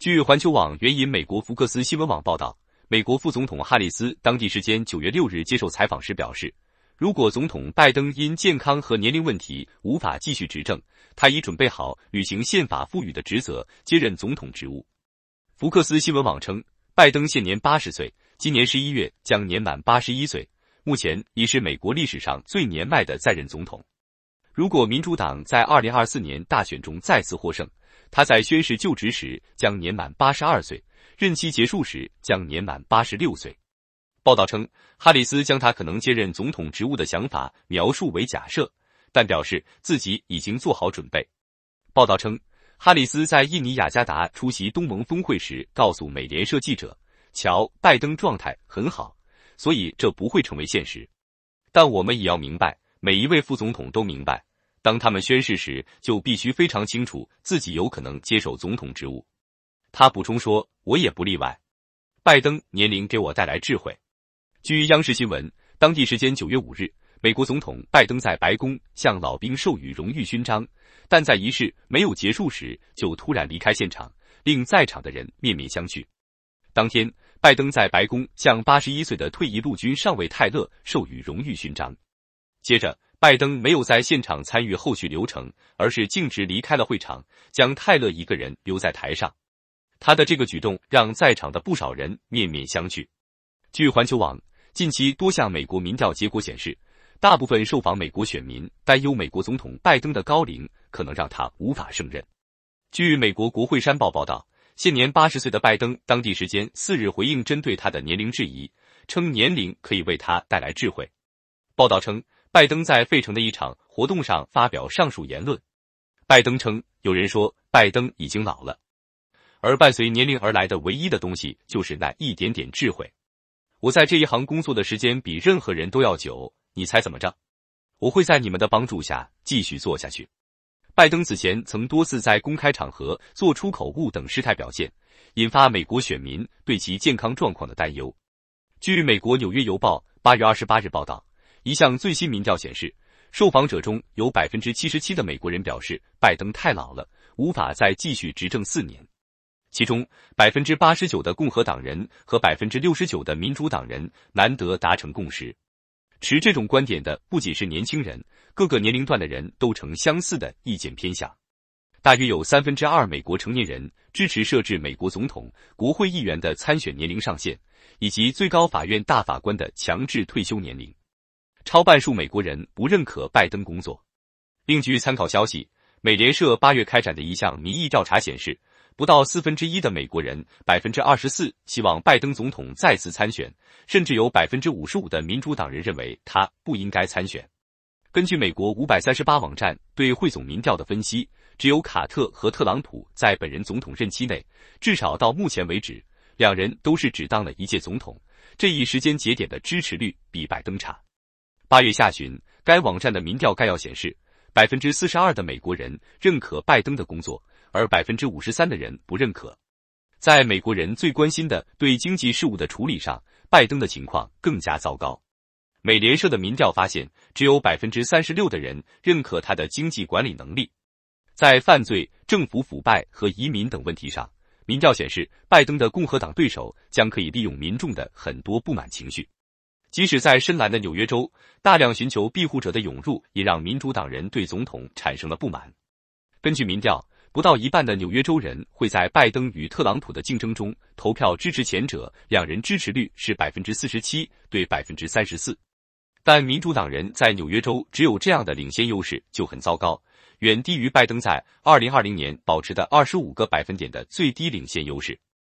据环球网援引美国福克斯新闻网报道，美国副总统哈里斯当地时间九月六日接受采访时表示，如果总统拜登因健康和年龄问题无法继续执政，他已准备好履行宪法赋予的职责，接任总统职务。福克斯新闻网称，拜登现年八十岁，今年十一月将年满八十一岁，目前已是美国历史上最年迈的在任总统。如果民主党在二零二四年大选中再次获胜，他在宣誓就职时将年满八十二岁，任期结束时将年满八十六岁。报道称，哈里斯将他可能接任总统职务的想法描述为假设，但表示自己已经做好准备。报道称，哈里斯在印尼雅加达出席东盟峰会时告诉美联社记者：“乔·拜登状态很好，所以这不会成为现实。但我们也要明白，每一位副总统都明白。”当他们宣誓时，就必须非常清楚自己有可能接手总统职务。他补充说：“我也不例外。”拜登年龄给我带来智慧。据央视新闻，当地时间九月五日，美国总统拜登在白宫向老兵授予荣誉勋章，但在仪式没有结束时就突然离开现场，令在场的人面面相觑。当天，拜登在白宫向八十一岁的退役陆军上尉泰勒授予荣誉勋章，接着。拜登没有在现场参与后续流程，而是径直离开了会场，将泰勒一个人留在台上。他的这个举动让在场的不少人面面相觑。据环球网，近期多项美国民调结果显示，大部分受访美国选民担忧美国总统拜登的高龄可能让他无法胜任。据美国国会山报报道，现年八十岁的拜登当地时间四日回应针对他的年龄质疑，称年龄可以为他带来智慧。报道称。拜登在费城的一场活动上发表上述言论。拜登称：“有人说拜登已经老了，而伴随年龄而来的唯一的东西就是那一点点智慧。我在这一行工作的时间比任何人都要久。你猜怎么着？我会在你们的帮助下继续做下去。”拜登此前曾多次在公开场合做出口误等失态表现，引发美国选民对其健康状况的担忧。据美国《纽约邮报》八月二十八日报道。一项最新民调显示，受访者中有百分之七十七的美国人表示，拜登太老了，无法再继续执政四年。其中，百分之八十九的共和党人和百分之六十九的民主党人难得达成共识。持这种观点的不仅是年轻人，各个年龄段的人都呈相似的意见偏向。大约有三分之二美国成年人支持设置美国总统、国会议员的参选年龄上限，以及最高法院大法官的强制退休年龄。超半数美国人不认可拜登工作。另据参考消息，美联社八月开展的一项民意调查显示，不到四分之一的美国人，百分之二十四希望拜登总统再次参选，甚至有百分之五十五的民主党人认为他不应该参选。根据美国五百三十八网站对汇总民调的分析，只有卡特和特朗普在本人总统任期内，至少到目前为止，两人都是只当了一届总统，这一时间节点的支持率比拜登差。八月下旬，该网站的民调概要显示，百分之四十二的美国人认可拜登的工作，而百分之五十三的人不认可。在美国人最关心的对经济事务的处理上，拜登的情况更加糟糕。美联社的民调发现，只有百分之三十六的人认可他的经济管理能力。在犯罪、政府腐败和移民等问题上，民调显示，拜登的共和党对手将可以利用民众的很多不满情绪。即使在深蓝的纽约州，大量寻求庇护者的涌入也让民主党人对总统产生了不满。根据民调，不到一半的纽约州人会在拜登与特朗普的竞争中投票支持前者，两人支持率是百分之四十七对百分之三十四。但民主党人在纽约州只有这样的领先优势就很糟糕，远低于拜登在二零二零年保持的二十五个百分点的最低领先优势。